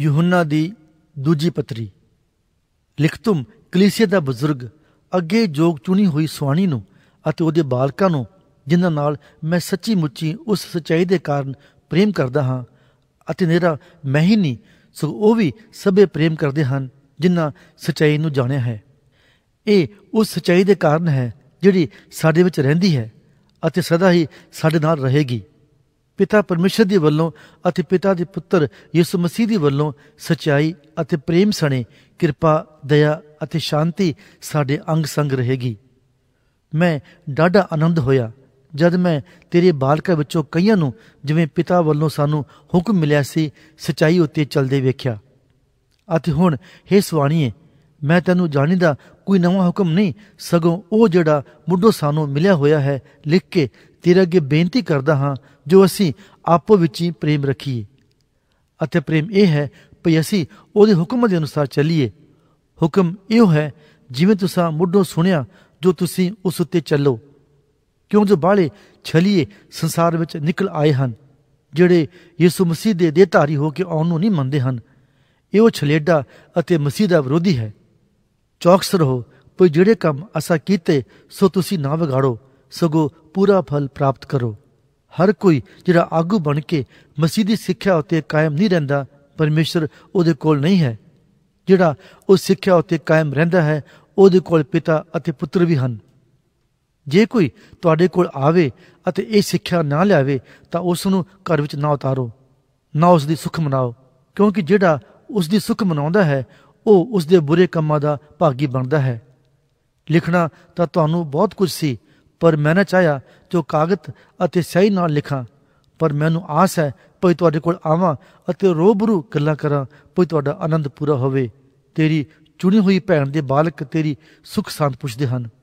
ਯੋਹੰਨਾ ਦੀ ਦੂਜੀ ਪਤਰੀ ਲਿਖਤਮ ਕਲੀਸੀਆ ਦਾ ਬਜ਼ੁਰਗ ਅੱਗੇ ਜੋਗ ਚੁਣੀ ਹੋਈ ਸਵਾਨੀ ਨੂੰ ਅਤੇ ਉਹਦੇ ਬਾਲਕਾਂ ਨੂੰ ਜਿਨ੍ਹਾਂ ਨਾਲ ਮੈਂ ਸੱਚੀ ਮੁੱਚੀ ਉਸ ਸਚਾਈ ਦੇ ਕਾਰਨ ਪ੍ਰੇਮ ਕਰਦਾ ਹਾਂ ਅਤੇ ਨੇਰਾ ਮੈਂ ਹੀ ਨਹੀਂ ਸੋ ਉਹ ਵੀ ਸਭੇ ਪ੍ਰੇਮ ਕਰਦੇ ਹਨ ਜਿਨ੍ਹਾਂ ਸਚਾਈ ਨੂੰ ਜਾਣਿਆ ਹੈ ਇਹ ਉਸ ਸਚਾਈ ਦੇ ਕਾਰਨ ਹੈ ਜਿਹੜੀ ਸਾਡੇ ਵਿੱਚ ਰਹਿੰਦੀ ਹੈ ਅਤੇ ਸਦਾ ਹੀ ਸਾਡੇ ਨਾਲ ਰਹੇਗੀ ਪਿਤਾ ਪਰਮੇਸ਼ਰ ਦੀ ਵੱਲੋਂ ਅਤੇ ਪਿਤਾ ਦੇ ਪੁੱਤਰ ਯਿਸੂ ਮਸੀਹ ਦੀ ਵੱਲੋਂ ਸਚਾਈ ਅਤੇ ਪ੍ਰੇਮ ਸਣੇ ਕਿਰਪਾ ਦਇਆ ਅਤੇ ਸ਼ਾਂਤੀ ਸਾਡੇ ਅੰਗ ਸੰਗ ਰਹੇਗੀ ਮੈਂ ਡਾਢਾ ਆਨੰਦ ਹੋਇਆ ਜਦ ਮੈਂ ਤੇਰੇ ਬਾਲਕਾਂ ਵਿੱਚੋਂ ਕਈਆਂ ਨੂੰ ਜਿਵੇਂ ਪਿਤਾ ਵੱਲੋਂ ਸਾਨੂੰ ਹੁਕਮ ਮਿਲਿਆ ਸੀ ਸਚਾਈ ਉੱਤੇ ਚੱਲਦੇ ਵੇਖਿਆ ਅਤੇ ਹੁਣ हे ਸੁਆਣੀਏ ਮੈਂ ਤੈਨੂੰ ਜਾਣੀਦਾ ਕੋਈ ਨਵਾਂ ਹੁਕਮ ਨਹੀਂ ਸਗੋਂ ਉਹ ਜਿਹੜਾ ਮੁੱਢੋਂ ਸਾਨੂੰ ਮਿਲਿਆ ਹੋਇਆ ਹੈ ਲਿਖ ਕੇ ਤੇਰੇ ਅੱਗੇ ਬੇਨਤੀ ਕਰਦਾ ਹਾਂ ਜੋ ਅਸੀਂ ਆਪੋ ਵਿੱਚ ਹੀ ਪ੍ਰੇਮ ਰੱਖੀਏ ਅਤੇ ਪ੍ਰੇਮ ਇਹ ਹੈ ਕਿ ਅਸੀਂ ਉਹਦੇ ਹੁਕਮ ਦੇ ਅਨੁਸਾਰ ਚੱਲੀਏ ਹੁਕਮ ਇਹ ਹੈ ਜਿਵੇਂ ਤੁਸੀਂ ਮੁੱਢੋਂ ਸੁਣਿਆ ਜੋ ਤੁਸੀਂ ਉਸ ਉੱਤੇ ਚੱਲੋ ਕਿਉਂ ਜੋ ਬਾਲੇ ਛਲੀਏ ਸੰਸਾਰ ਵਿੱਚ ਨਿਕਲ ਆਏ ਹਨ ਜਿਹੜੇ ਯਿਸੂ ਮਸੀਹ ਦੇ ਦੇਤਾਰੀ ਹੋ ਕੇ ਆਉਣ ਨੂੰ ਨਹੀਂ ਮੰਨਦੇ ਹਨ ਇਹ ਉਹ ਛਲੇਡਾ ਅਤੇ ਮਸੀਹ ਦਾ ਵਿਰੋਧੀ ਹੈ ਚੌਕਸ ਰਹੋ ਕੋਈ ਜਿਹੜੇ ਕੰਮ ਅਸਾਂ ਕੀਤੇ ਸੋ ਤੁਸੀਂ ਨਾ ਵਿਗਾੜੋ ਸਗੋ ਪੂਰਾ ਫਲ ਪ੍ਰਾਪਤ ਕਰੋ ਹਰ ਕੋਈ ਜਿਹੜਾ ਆਗੂ ਬਣ ਕੇ ਮਸੀਦੀ ਸਿੱਖਿਆ ਉਤੇ ਕਾਇਮ ਨਹੀਂ ਰਹਿੰਦਾ ਪਰਮੇਸ਼ਰ ਉਹਦੇ ਕੋਲ ਨਹੀਂ ਹੈ ਜਿਹੜਾ ਉਸ ਸਿੱਖਿਆ ਉਤੇ ਕਾਇਮ ਰਹਿੰਦਾ ਹੈ ਉਹਦੇ ਕੋਲ ਪਿਤਾ ਅਤੇ ਪੁੱਤਰ ਵੀ ਹਨ ਜੇ ਕੋਈ ਤੁਹਾਡੇ ਕੋਲ ਆਵੇ ਅਤੇ ਇਹ ਸਿੱਖਿਆ ਨਾ ਲਿਆਵੇ ਤਾਂ ਉਸ ਨੂੰ ਘਰ ਵਿੱਚ ਨਾ ਉਤਾਰੋ ਨਾ ਉਸ ਦੀ ਸੁਖ ਮਨਾਓ ਕਿਉਂਕਿ ਜਿਹੜਾ ਉਸ ਦੀ ਸੁਖ ਮਨਾਉਂਦਾ ਹੈ ਉਹ ਉਸ ਦੇ ਬੁਰੇ ਕੰਮਾਂ ਦਾ ਭਾਗੀ ਬਣਦਾ ਹੈ ਲਿਖਣਾ ਤਾਂ ਤੁਹਾਨੂੰ ਬਹੁਤ ਕੁਝ ਸੀ ਪਰ ਮੈਂ ਨਾ ਚਾਹਿਆ ਕਿ ਉਹ ਕਾਗਤ ਅਤੇ ਸਹੀ ਨਾਲ ਲਿਖਾਂ ਪਰ ਮੈਨੂੰ ਆਸ ਹੈ ਭਈ ਤੁਹਾਡੇ ਕੋਲ ਆਵਾਂ ਅਤੇ ਰੋਬਰੂ ਗੱਲਾਂ ਕਰਾਂ ਭਈ ਤੁਹਾਡਾ ਆਨੰਦ ਪੂਰਾ ਹੋਵੇ ਤੇਰੀ ਚੁਣੀ ਹੋਈ ਭੈਣ ਦੇ ਬਾਲਕ ਤੇਰੀ ਸੁਖ ਸੰਤ ਪੁੱਛਦੇ ਹਨ